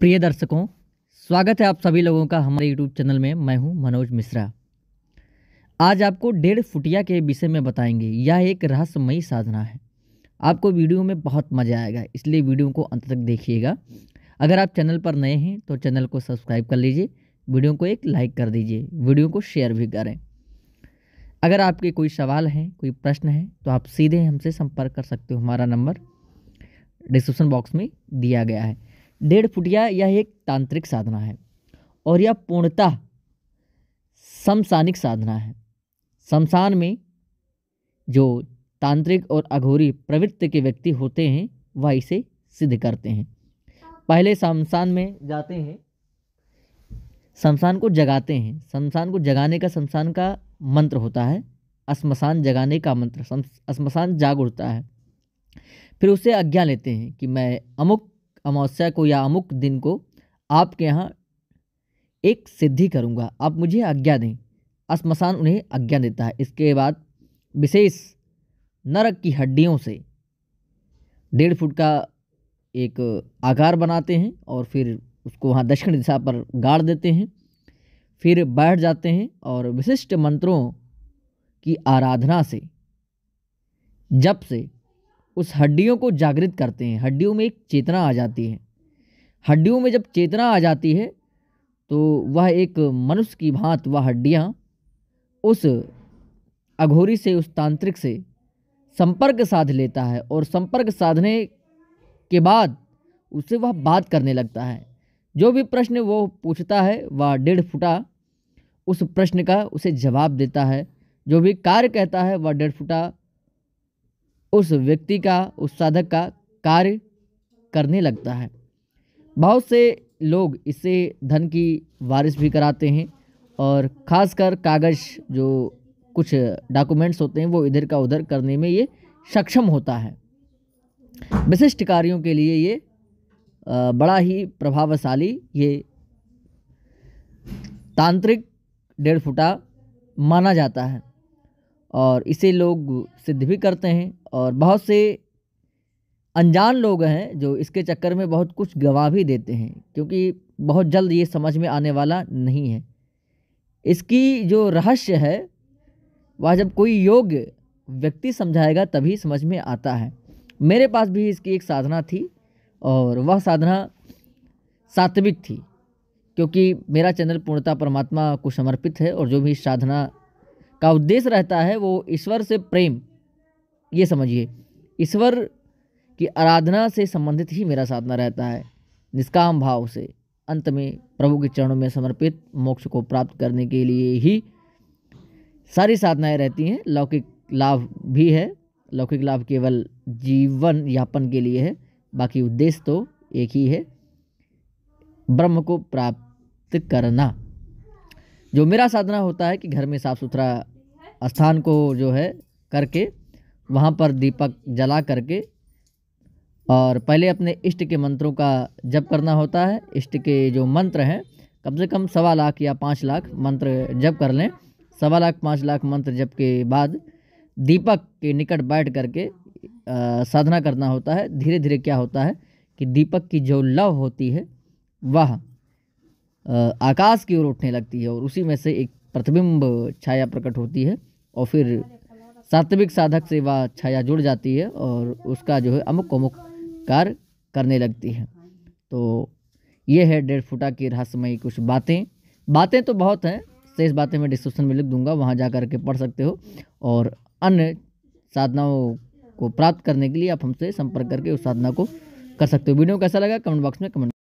प्रिय दर्शकों स्वागत है आप सभी लोगों का हमारे यूट्यूब चैनल में मैं हूं मनोज मिश्रा आज आपको डेढ़ फुटिया के विषय में बताएंगे यह एक रहस्यमयी साधना है आपको वीडियो में बहुत मज़ा आएगा इसलिए वीडियो को अंत तक देखिएगा अगर आप चैनल पर नए हैं तो चैनल को सब्सक्राइब कर लीजिए वीडियो को एक लाइक कर दीजिए वीडियो को शेयर भी करें अगर आपके कोई सवाल हैं कोई प्रश्न है तो आप सीधे हमसे संपर्क कर सकते हो हमारा नंबर डिस्क्रिप्शन बॉक्स में दिया गया है डेढ़ फुटिया यह एक तांत्रिक साधना है और यह पूर्णतः समसानिक साधना है शमशान में जो तांत्रिक और अघोरी प्रवृत्ति के व्यक्ति होते हैं वह इसे सिद्ध करते हैं पहले शमशान में जाते हैं शमशान को जगाते हैं शमशान को जगाने का शमशान का मंत्र होता है अश्मशान जगाने का मंत्र शमशान जाग उठता है फिर उसे आज्ञा लेते हैं कि मैं अमुक अमावस्या को या अमुक दिन को आपके यहाँ एक सिद्धि करूँगा आप मुझे आज्ञा दें असमसान उन्हें आज्ञा देता है इसके बाद विशेष नरक की हड्डियों से डेढ़ फुट का एक आकार बनाते हैं और फिर उसको वहाँ दक्षिण दिशा पर गाड़ देते हैं फिर बैठ जाते हैं और विशिष्ट मंत्रों की आराधना से जब से उस हड्डियों को जागृत करते हैं हड्डियों में एक चेतना आ जाती है हड्डियों में जब चेतना आ जाती है तो वह एक मनुष्य की भांत वह हड्डियाँ उस अघोरी से उस तांत्रिक से संपर्क साध लेता है और संपर्क साधने के बाद उसे वह बात करने लगता है जो भी प्रश्न वो पूछता है वह डेढ़ फुटा उस प्रश्न का उसे जवाब देता है जो भी कार्य कहता है वह डेढ़ फुटा उस व्यक्ति का उस साधक का कार्य करने लगता है बहुत से लोग इससे धन की वारिस भी कराते हैं और ख़ासकर कागज़ जो कुछ डॉक्यूमेंट्स होते हैं वो इधर का उधर करने में ये सक्षम होता है विशिष्ट कार्यों के लिए ये बड़ा ही प्रभावशाली ये तांत्रिक डेढ़ फुटा माना जाता है और इसे लोग सिद्ध भी करते हैं और बहुत से अनजान लोग हैं जो इसके चक्कर में बहुत कुछ गवाह भी देते हैं क्योंकि बहुत जल्द ये समझ में आने वाला नहीं है इसकी जो रहस्य है वह जब कोई योग्य व्यक्ति समझाएगा तभी समझ में आता है मेरे पास भी इसकी एक साधना थी और वह साधना सात्विक थी क्योंकि मेरा चैनल पूर्णता परमात्मा को समर्पित है और जो भी साधना का उद्देश्य रहता है वो ईश्वर से प्रेम ये समझिए ईश्वर की आराधना से संबंधित ही मेरा साधना रहता है निष्काम भाव से अंत में प्रभु के चरणों में समर्पित मोक्ष को प्राप्त करने के लिए ही सारी साधनाएं रहती हैं लौकिक लाभ भी है लौकिक लाभ केवल जीवन यापन के लिए है बाकी उद्देश्य तो एक ही है ब्रह्म को प्राप्त करना जो मेरा साधना होता है कि घर में साफ़ सुथरा स्थान को जो है करके वहाँ पर दीपक जला करके और पहले अपने इष्ट के मंत्रों का जप करना होता है इष्ट के जो मंत्र हैं कम से कम सवा लाख या पाँच लाख मंत्र जप कर लें सवा लाख पाँच लाख मंत्र जप के बाद दीपक के निकट बैठ करके आ, साधना करना होता है धीरे धीरे क्या होता है कि दीपक की जो लव होती है वह आकाश की ओर उठने लगती है और उसी में से एक प्रतिबिंब छाया प्रकट होती है और फिर सात्विक साधक से वह छाया जुड़ जाती है और उसका जो है अमुक अमुक कार्य करने लगती है तो ये है डेढ़ फुटा की रहस्यमयी कुछ बातें बातें तो बहुत हैं शेष बातें मैं डिस्क्रिप्शन में लिख दूंगा वहाँ जा कर के पढ़ सकते हो और अन्य साधनाओं को प्राप्त करने के लिए आप हमसे संपर्क करके उस साधना को कर सकते हो वीडियो कैसा लगा कमेंट बॉक्स में कमेंट